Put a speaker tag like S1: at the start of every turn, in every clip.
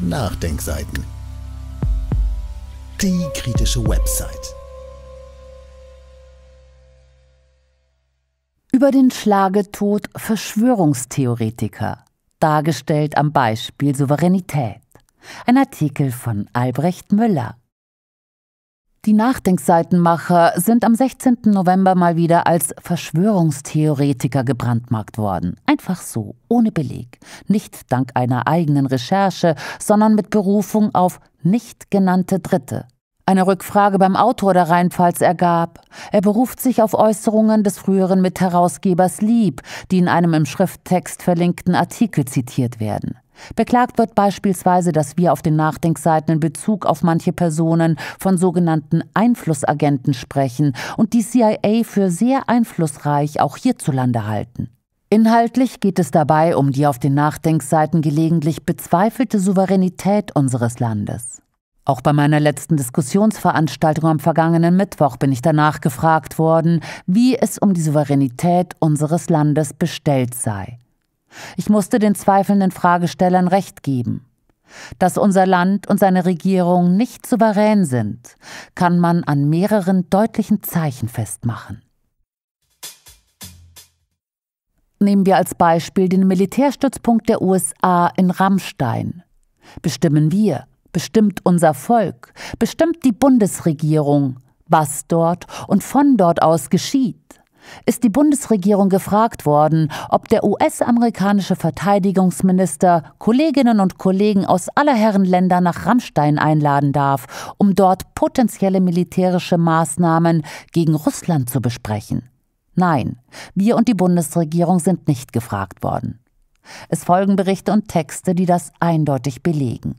S1: Nachdenkseiten. Die kritische Website. Über den Schlagetod Verschwörungstheoretiker, dargestellt am Beispiel Souveränität. Ein Artikel von Albrecht Müller. Die Nachdenkseitenmacher sind am 16. November mal wieder als Verschwörungstheoretiker gebrandmarkt worden. Einfach so, ohne Beleg. Nicht dank einer eigenen Recherche, sondern mit Berufung auf nicht genannte Dritte. Eine Rückfrage beim Autor der Rheinpfalz ergab, er beruft sich auf Äußerungen des früheren Mitherausgebers Lieb, die in einem im Schrifttext verlinkten Artikel zitiert werden. Beklagt wird beispielsweise, dass wir auf den Nachdenkseiten in Bezug auf manche Personen von sogenannten Einflussagenten sprechen und die CIA für sehr einflussreich auch hierzulande halten. Inhaltlich geht es dabei um die auf den Nachdenkseiten gelegentlich bezweifelte Souveränität unseres Landes. Auch bei meiner letzten Diskussionsveranstaltung am vergangenen Mittwoch bin ich danach gefragt worden, wie es um die Souveränität unseres Landes bestellt sei. Ich musste den zweifelnden Fragestellern recht geben. Dass unser Land und seine Regierung nicht souverän sind, kann man an mehreren deutlichen Zeichen festmachen. Nehmen wir als Beispiel den Militärstützpunkt der USA in Rammstein. Bestimmen wir, bestimmt unser Volk, bestimmt die Bundesregierung, was dort und von dort aus geschieht ist die Bundesregierung gefragt worden, ob der US-amerikanische Verteidigungsminister Kolleginnen und Kollegen aus aller Herren Länder nach Rammstein einladen darf, um dort potenzielle militärische Maßnahmen gegen Russland zu besprechen. Nein, wir und die Bundesregierung sind nicht gefragt worden. Es folgen Berichte und Texte, die das eindeutig belegen.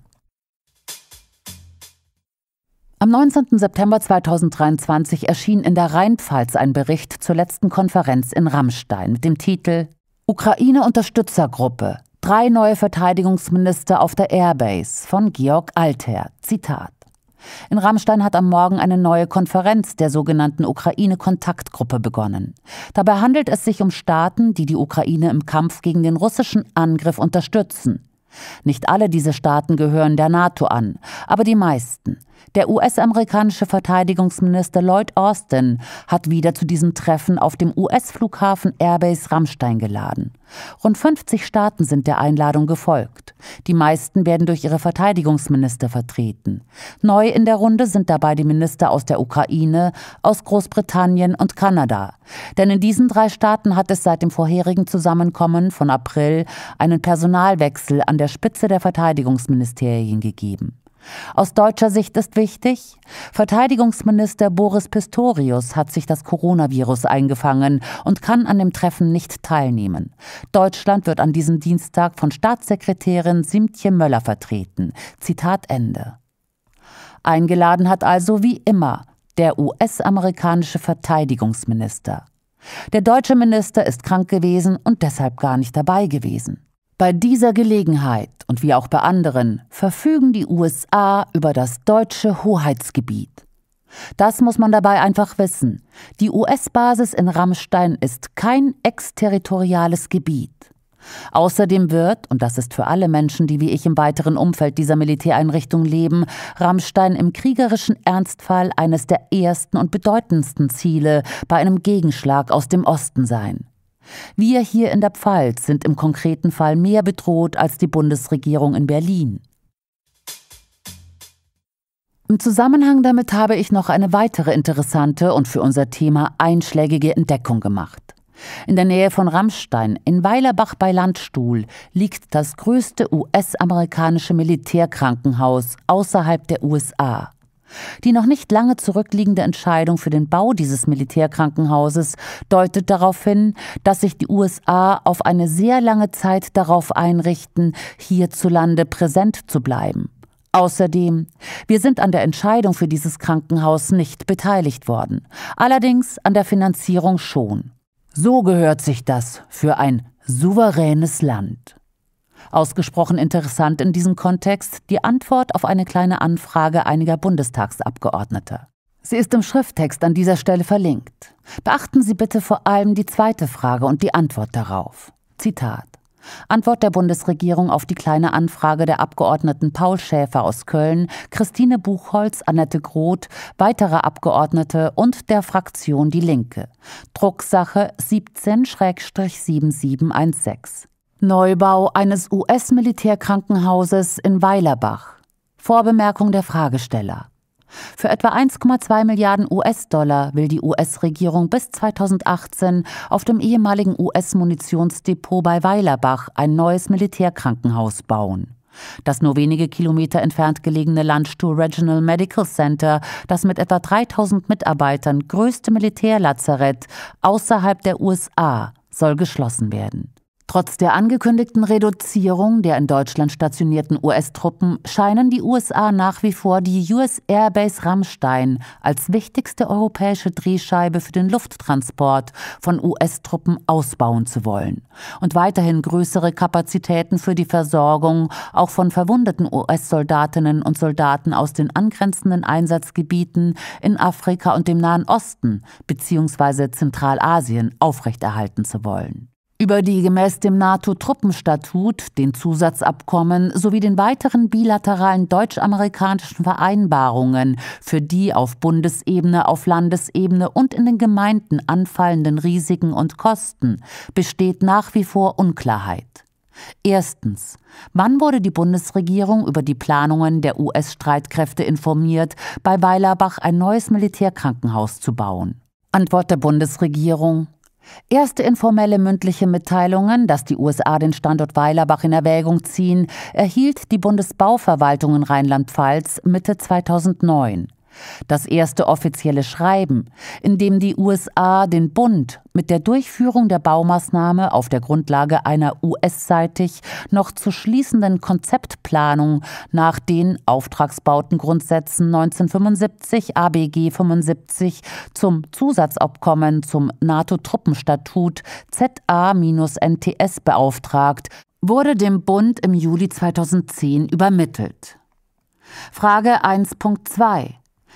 S1: Am 19. September 2023 erschien in der Rheinpfalz ein Bericht zur letzten Konferenz in Rammstein mit dem Titel Ukraine Unterstützergruppe. Drei neue Verteidigungsminister auf der Airbase von Georg Alter. Zitat. In Rammstein hat am Morgen eine neue Konferenz der sogenannten Ukraine-Kontaktgruppe begonnen. Dabei handelt es sich um Staaten, die die Ukraine im Kampf gegen den russischen Angriff unterstützen. Nicht alle diese Staaten gehören der NATO an, aber die meisten. Der US-amerikanische Verteidigungsminister Lloyd Austin hat wieder zu diesem Treffen auf dem US-Flughafen Airbase Rammstein geladen. Rund 50 Staaten sind der Einladung gefolgt. Die meisten werden durch ihre Verteidigungsminister vertreten. Neu in der Runde sind dabei die Minister aus der Ukraine, aus Großbritannien und Kanada. Denn in diesen drei Staaten hat es seit dem vorherigen Zusammenkommen von April einen Personalwechsel an der Spitze der Verteidigungsministerien gegeben. Aus deutscher Sicht ist wichtig, Verteidigungsminister Boris Pistorius hat sich das Coronavirus eingefangen und kann an dem Treffen nicht teilnehmen. Deutschland wird an diesem Dienstag von Staatssekretärin Simtje Möller vertreten. Zitat Ende. Eingeladen hat also wie immer der US-amerikanische Verteidigungsminister. Der deutsche Minister ist krank gewesen und deshalb gar nicht dabei gewesen. Bei dieser Gelegenheit und wie auch bei anderen verfügen die USA über das deutsche Hoheitsgebiet. Das muss man dabei einfach wissen. Die US-Basis in Rammstein ist kein exterritoriales Gebiet. Außerdem wird, und das ist für alle Menschen, die wie ich im weiteren Umfeld dieser Militäreinrichtung leben, Rammstein im kriegerischen Ernstfall eines der ersten und bedeutendsten Ziele bei einem Gegenschlag aus dem Osten sein. Wir hier in der Pfalz sind im konkreten Fall mehr bedroht als die Bundesregierung in Berlin. Im Zusammenhang damit habe ich noch eine weitere interessante und für unser Thema einschlägige Entdeckung gemacht. In der Nähe von Rammstein, in Weilerbach bei Landstuhl, liegt das größte US-amerikanische Militärkrankenhaus außerhalb der USA. Die noch nicht lange zurückliegende Entscheidung für den Bau dieses Militärkrankenhauses deutet darauf hin, dass sich die USA auf eine sehr lange Zeit darauf einrichten, hierzulande präsent zu bleiben. Außerdem, wir sind an der Entscheidung für dieses Krankenhaus nicht beteiligt worden, allerdings an der Finanzierung schon. So gehört sich das für ein souveränes Land. Ausgesprochen interessant in diesem Kontext die Antwort auf eine kleine Anfrage einiger Bundestagsabgeordneter. Sie ist im Schrifttext an dieser Stelle verlinkt. Beachten Sie bitte vor allem die zweite Frage und die Antwort darauf. Zitat. Antwort der Bundesregierung auf die kleine Anfrage der Abgeordneten Paul Schäfer aus Köln, Christine Buchholz, Annette Groth, weitere Abgeordnete und der Fraktion Die Linke. Drucksache 17-7716. Neubau eines US-Militärkrankenhauses in Weilerbach. Vorbemerkung der Fragesteller. Für etwa 1,2 Milliarden US-Dollar will die US-Regierung bis 2018 auf dem ehemaligen US-Munitionsdepot bei Weilerbach ein neues Militärkrankenhaus bauen. Das nur wenige Kilometer entfernt gelegene Landstuhl Regional Medical Center, das mit etwa 3000 Mitarbeitern größte Militärlazarett außerhalb der USA, soll geschlossen werden. Trotz der angekündigten Reduzierung der in Deutschland stationierten US-Truppen scheinen die USA nach wie vor die US Airbase Rammstein als wichtigste europäische Drehscheibe für den Lufttransport von US-Truppen ausbauen zu wollen und weiterhin größere Kapazitäten für die Versorgung auch von verwundeten US-Soldatinnen und Soldaten aus den angrenzenden Einsatzgebieten in Afrika und dem Nahen Osten bzw. Zentralasien aufrechterhalten zu wollen über die gemäß dem NATO-Truppenstatut, den Zusatzabkommen sowie den weiteren bilateralen deutsch-amerikanischen Vereinbarungen für die auf Bundesebene, auf Landesebene und in den Gemeinden anfallenden Risiken und Kosten besteht nach wie vor Unklarheit. Erstens. Wann wurde die Bundesregierung über die Planungen der US-Streitkräfte informiert, bei Weilerbach ein neues Militärkrankenhaus zu bauen? Antwort der Bundesregierung Erste informelle mündliche Mitteilungen, dass die USA den Standort Weilerbach in Erwägung ziehen, erhielt die Bundesbauverwaltung in Rheinland-Pfalz Mitte 2009. Das erste offizielle Schreiben, in dem die USA den Bund mit der Durchführung der Baumaßnahme auf der Grundlage einer US-seitig noch zu schließenden Konzeptplanung nach den Auftragsbautengrundsätzen 1975 ABG 75 zum Zusatzabkommen zum NATO-Truppenstatut ZA-NTS beauftragt, wurde dem Bund im Juli 2010 übermittelt. Frage 1.2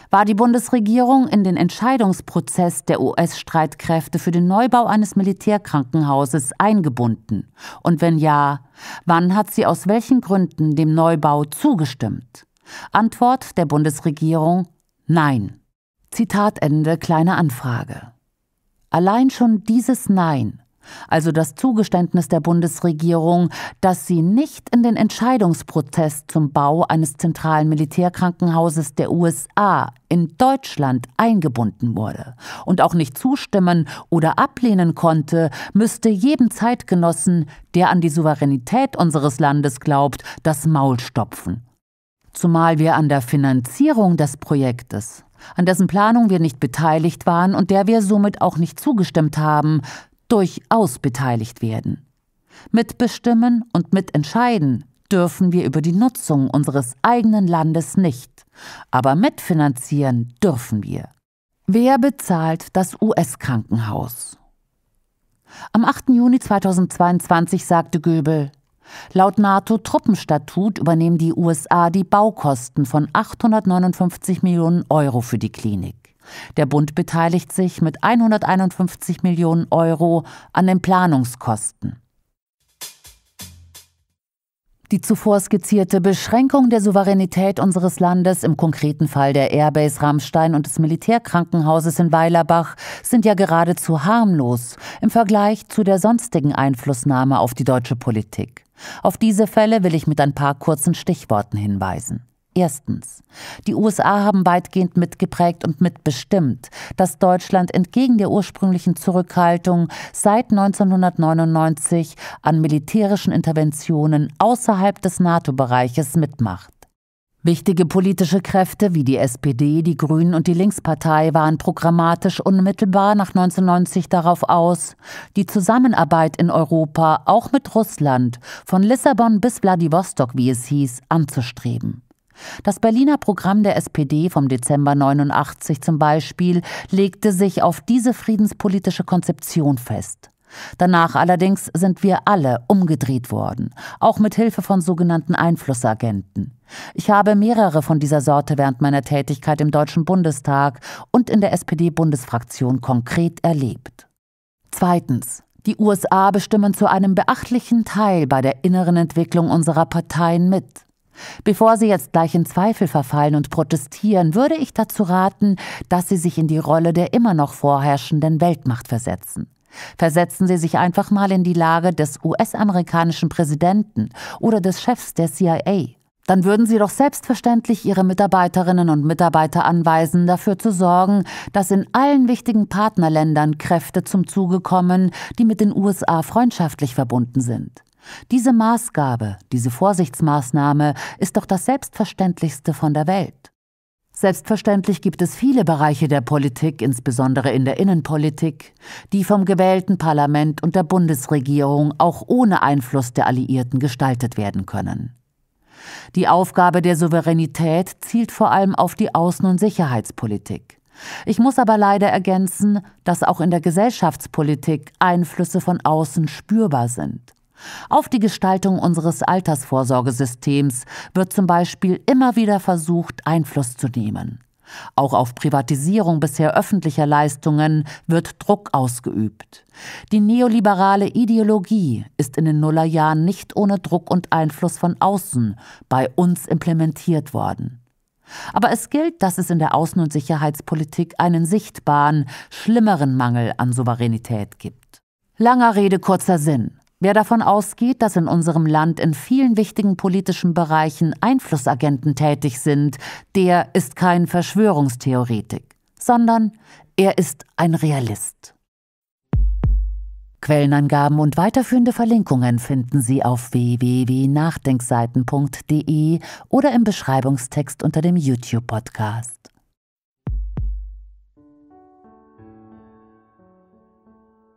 S1: war die Bundesregierung in den Entscheidungsprozess der US-Streitkräfte für den Neubau eines Militärkrankenhauses eingebunden? Und wenn ja, wann hat sie aus welchen Gründen dem Neubau zugestimmt? Antwort der Bundesregierung Nein. Zitat Ende kleine Anfrage. Allein schon dieses Nein also das Zugeständnis der Bundesregierung, dass sie nicht in den Entscheidungsprozess zum Bau eines zentralen Militärkrankenhauses der USA in Deutschland eingebunden wurde und auch nicht zustimmen oder ablehnen konnte, müsste jedem Zeitgenossen, der an die Souveränität unseres Landes glaubt, das Maul stopfen. Zumal wir an der Finanzierung des Projektes an dessen Planung wir nicht beteiligt waren und der wir somit auch nicht zugestimmt haben, durchaus beteiligt werden. Mitbestimmen und mitentscheiden dürfen wir über die Nutzung unseres eigenen Landes nicht, aber mitfinanzieren dürfen wir. Wer bezahlt das US-Krankenhaus? Am 8. Juni 2022 sagte Göbel, Laut NATO-Truppenstatut übernehmen die USA die Baukosten von 859 Millionen Euro für die Klinik. Der Bund beteiligt sich mit 151 Millionen Euro an den Planungskosten. Die zuvor skizzierte Beschränkung der Souveränität unseres Landes, im konkreten Fall der Airbase Rammstein und des Militärkrankenhauses in Weilerbach, sind ja geradezu harmlos im Vergleich zu der sonstigen Einflussnahme auf die deutsche Politik. Auf diese Fälle will ich mit ein paar kurzen Stichworten hinweisen. Erstens. Die USA haben weitgehend mitgeprägt und mitbestimmt, dass Deutschland entgegen der ursprünglichen Zurückhaltung seit 1999 an militärischen Interventionen außerhalb des NATO-Bereiches mitmacht. Wichtige politische Kräfte wie die SPD, die Grünen und die Linkspartei waren programmatisch unmittelbar nach 1990 darauf aus, die Zusammenarbeit in Europa auch mit Russland von Lissabon bis Wladiwostok, wie es hieß, anzustreben. Das Berliner Programm der SPD vom Dezember 89 zum Beispiel legte sich auf diese friedenspolitische Konzeption fest. Danach allerdings sind wir alle umgedreht worden, auch mit Hilfe von sogenannten Einflussagenten. Ich habe mehrere von dieser Sorte während meiner Tätigkeit im Deutschen Bundestag und in der SPD-Bundesfraktion konkret erlebt. Zweitens. Die USA bestimmen zu einem beachtlichen Teil bei der inneren Entwicklung unserer Parteien mit. Bevor Sie jetzt gleich in Zweifel verfallen und protestieren, würde ich dazu raten, dass Sie sich in die Rolle der immer noch vorherrschenden Weltmacht versetzen. Versetzen Sie sich einfach mal in die Lage des US-amerikanischen Präsidenten oder des Chefs der CIA. Dann würden Sie doch selbstverständlich Ihre Mitarbeiterinnen und Mitarbeiter anweisen, dafür zu sorgen, dass in allen wichtigen Partnerländern Kräfte zum Zuge kommen, die mit den USA freundschaftlich verbunden sind. Diese Maßgabe, diese Vorsichtsmaßnahme ist doch das Selbstverständlichste von der Welt. Selbstverständlich gibt es viele Bereiche der Politik, insbesondere in der Innenpolitik, die vom gewählten Parlament und der Bundesregierung auch ohne Einfluss der Alliierten gestaltet werden können. Die Aufgabe der Souveränität zielt vor allem auf die Außen- und Sicherheitspolitik. Ich muss aber leider ergänzen, dass auch in der Gesellschaftspolitik Einflüsse von außen spürbar sind. Auf die Gestaltung unseres Altersvorsorgesystems wird zum Beispiel immer wieder versucht, Einfluss zu nehmen. Auch auf Privatisierung bisher öffentlicher Leistungen wird Druck ausgeübt. Die neoliberale Ideologie ist in den Nullerjahren nicht ohne Druck und Einfluss von außen bei uns implementiert worden. Aber es gilt, dass es in der Außen- und Sicherheitspolitik einen sichtbaren, schlimmeren Mangel an Souveränität gibt. Langer Rede, kurzer Sinn. Wer davon ausgeht, dass in unserem Land in vielen wichtigen politischen Bereichen Einflussagenten tätig sind, der ist kein Verschwörungstheoretik, sondern er ist ein Realist. Quellenangaben und weiterführende Verlinkungen finden Sie auf www.nachdenkseiten.de oder im Beschreibungstext unter dem YouTube-Podcast.